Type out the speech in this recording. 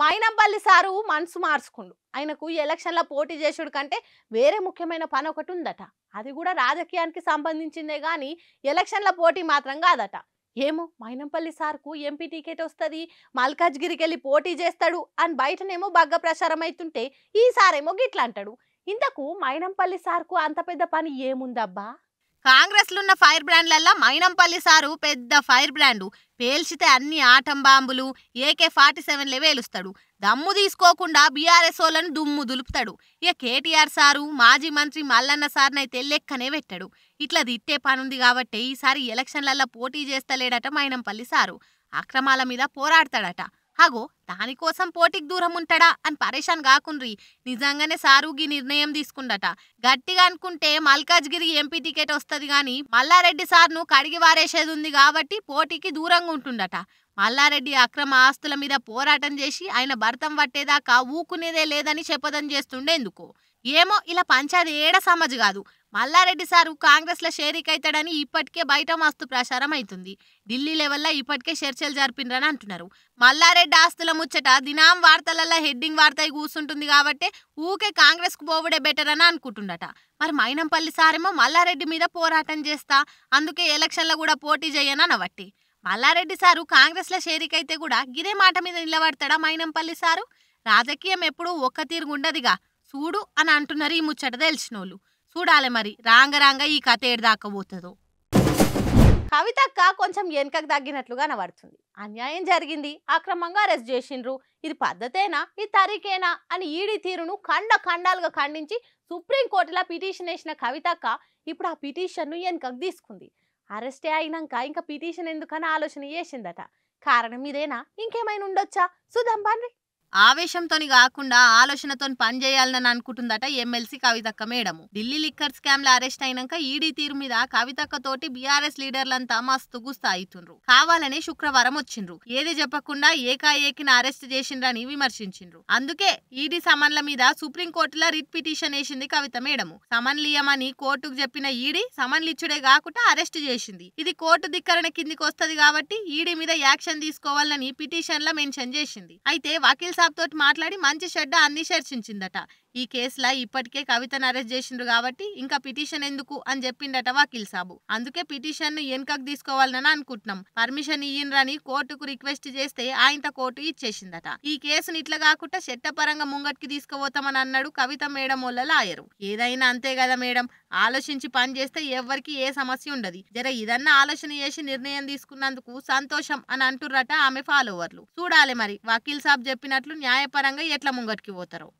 Mynampally sir మనసు మార్చుకుండు ఆయనకు ఎలక్షన్లో పోటీ చేసుడు కంటే వేరే ముఖ్యమైన పని ఒకటి ఉందట అది కూడా రాజకీయానికి సంబంధించిందే కానీ ఎలక్షన్ల పోటీ మాత్రం కాదట ఏమో మైనంపల్లి సార్కు ఎంపీ టికెట్ వస్తుంది మల్కాజ్గిరికి వెళ్ళి పోటీ చేస్తాడు అని బయటనేమో బగ్గ ప్రచారం అవుతుంటే ఈసారేమో గిట్లా అంటాడు ఇంతకు మైనంపల్లి సార్కు అంత పెద్ద పని ఏముందబ్బా కాంగ్రెస్లో ఉన్న ఫైర్ బ్రాండ్లల్లా మైనంపల్లి సారు పెద్ద ఫైర్ బ్రాండు పేల్చితే అన్ని ఆటం బాంబులు ఏకే ఫార్టీ సెవెన్లే వేలుస్తాడు దమ్ము తీసుకోకుండా బీఆర్ఎస్ వాళ్ళని దుమ్ము దులుపుతాడు ఇక కేటీఆర్ సారు మాజీ మంత్రి మల్లన్న సార్నైతే లెక్కనే పెట్టాడు ఇట్లా తిట్టే పనుంది కాబట్టి ఈసారి ఎలక్షన్లల్లా పోటీ చేస్తలేడట మైనంపల్లి సారు అక్రమాల మీద పోరాడతాడట హాగో దానికోసం పోటీకి దూరం ఉంటాడా అని పరేషాన్ కాకుండ్రి నిజంగానే సారు నిర్ణయం తీసుకుండట గట్టిగా అనుకుంటే మల్కాజ్గిరి ఎంపీ టికెట్ వస్తుంది కానీ మల్లారెడ్డి సార్ను కడిగి వారేసేది ఉంది కాబట్టి పోటీకి దూరంగా ఉంటుండట మల్లారెడ్డి అక్రమ ఆస్తుల మీద పోరాటం చేసి ఆయన భర్తం పట్టేదాకా ఊకునేదే లేదని చెప్పదని చేస్తుండేందుకు ఏమో ఇలా పంచాది ఏడ సమజ్ కాదు మల్లారెడ్డి సారు కాంగ్రెస్లో షేరిక్ అవుతాడని ఇప్పటికే బయట మాస్తు ప్రచారం అవుతుంది ఢిల్లీ లెవెల్లో ఇప్పటికే చర్చలు జరిపినరని అంటున్నారు మల్లారెడ్డి ఆస్తుల ముచ్చట దినాం వార్తలలో హెడ్డింగ్ వార్త కూర్చుంటుంది కాబట్టి ఊకే కాంగ్రెస్కు పోవడే బెటర్ అని అనుకుంటుండట మరి మైనంపల్లి సారేమో మల్లారెడ్డి మీద పోరాటం చేస్తా అందుకే ఎలక్షన్లో కూడా పోటీ చేయననవట్టి మల్లారెడ్డి సారు కాంగ్రెస్లో షేరీక్ అయితే కూడా గిరే మాట మీద నిలబడతాడా మైనంపల్లి సారు రాజకీయం ఎప్పుడూ ఒక్క తీరుగుండదిగా చూడు అని అంటున్నారు ఈ ముచ్చట తెలిసినోళ్ళు చూడాలి మరి రాంగ రాంగ ఈ కథ ఏడు దాకపోతుందో కవితక్క కొంచెం వెనుకకు తగ్గినట్లుగా నవడుతుంది అన్యాయం జరిగింది అక్రమంగా అరెస్ట్ చేసిండ్రు ఇది పద్ధతేనా ఇది తరికేనా అని ఈడీ తీరును ఖండ ఖండాలుగా ఖండించి సుప్రీంకోర్టులో పిటిషన్ వేసిన కవితక్క ఇప్పుడు ఆ పిటిషన్ను వెనుకకు తీసుకుంది అరెస్టే అయినాక ఇంకా పిటిషన్ ఎందుకని ఆలోచన చేసిందట కారణం ఇదేనా ఇంకేమైనా ఉండొచ్చా సుధం బాండ్రి ఆవేశంతోని కాకుండా ఆలోచనతో పనిచేయాలని అనుకుంటుందట ఎమ్మెల్సీ కవితక్క మేడము ఢిల్లీ లిక్కర్ స్కామ్ లో అరెస్ట్ అయినాక ఈడీ తీరు మీద కవితక్క తోటి బీఆర్ఎస్ లీడర్లంతా మస్తు గుస్తా అవుతుండ్రు కావాలని శుక్రవారం వచ్చిండ్రు ఏది చెప్పకుండా ఏకాఏకిన అరెస్ట్ చేసిండ్రని విమర్శించిండ్రు అందుకే ఈడీ సమన్ల మీద సుప్రీంకోర్టులో రిట్ పిటిషన్ వేసింది కవిత మేడము సమన్లియమని కోర్టుకు చెప్పిన ఈడీ సమన్లిచ్చుడే కాకుండా అరెస్ట్ చేసింది ఇది కోర్టు ధిక్కరణ కిందికి వస్తుంది కాబట్టి ఈడీ మీద యాక్షన్ తీసుకోవాలని పిటిషన్ల మెన్షన్ చేసింది అయితే వకీల్ సాబ్ తోటి మాట్లాడి మంచి షెడ్ అన్ని చర్చించిందట ఈ కేసులో ఇప్పటికే కవితను అరెస్ట్ చేసిండ్రు కాబట్టి ఇంకా పిటిషన్ ఎందుకు అని చెప్పిండట వకీల్ సాబు అందుకే పిటిషన్ ను వెనుకకు తీసుకోవాలని అనుకుంటున్నాం పర్మిషన్ ఇయ్యండ్రని కోర్టుకు రిక్వెస్ట్ చేస్తే ఆయన కోర్టు ఇచ్చేసిందట ఈ కేసును ఇట్లా కాకుండా చట్టపరంగా ముంగట్కి తీసుకుపోతామని అన్నాడు కవిత మేడం వల్ల లాయరు ఏదైనా అంతే కదా మేడం ఆలోచించి పని చేస్తే ఎవరికి ఏ సమస్య ఉండదు జర ఇదన్నా ఆలోచన చేసి నిర్ణయం తీసుకున్నందుకు సంతోషం అని అంటుర్రట ఆమె ఫాలోవర్లు చూడాలి మరి వకీల్ సాబ్ చెప్పినట్లు న్యాయపరంగా ఎట్లా ముంగట్కి పోతారు